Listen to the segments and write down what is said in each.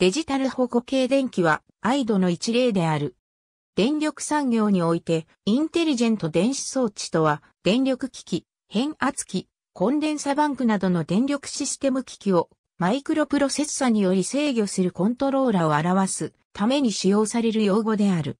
デジタル保護系電気は、アイドの一例である。電力産業において、インテリジェント電子装置とは、電力機器、変圧器、コンデンサバンクなどの電力システム機器を、マイクロプロセッサにより制御するコントローラを表すために使用される用語である。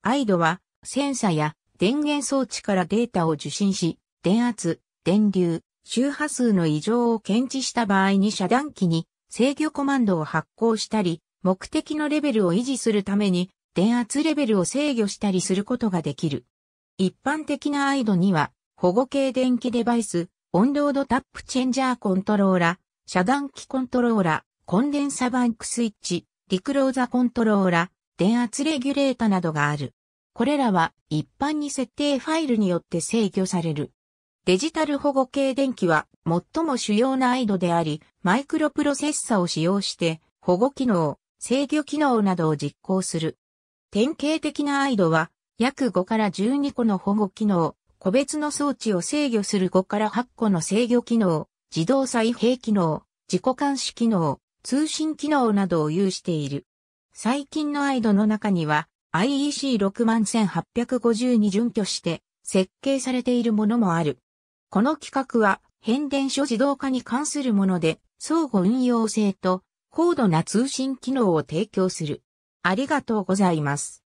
アイドは、センサや電源装置からデータを受信し、電圧、電流、周波数の異常を検知した場合に遮断機に制御コマンドを発行したり、目的のレベルを維持するために電圧レベルを制御したりすることができる。一般的なアイドには、保護系電気デバイス、オンロードタップチェンジャーコントローラ、遮断機コントローラ、コンデンサバンクスイッチ、リクローザコントローラ、電圧レギュレータなどがある。これらは一般に設定ファイルによって制御される。デジタル保護系電気は最も主要な IDO であり、マイクロプロセッサを使用して保護機能、制御機能などを実行する。典型的な IDO は約5から12個の保護機能、個別の装置を制御する5から8個の制御機能、自動再閉機能、自己監視機能、通信機能などを有している。最近の IDO の中には IEC 61852準拠して設計されているものもある。この企画は変電所自動化に関するもので、相互運用性と高度な通信機能を提供する。ありがとうございます。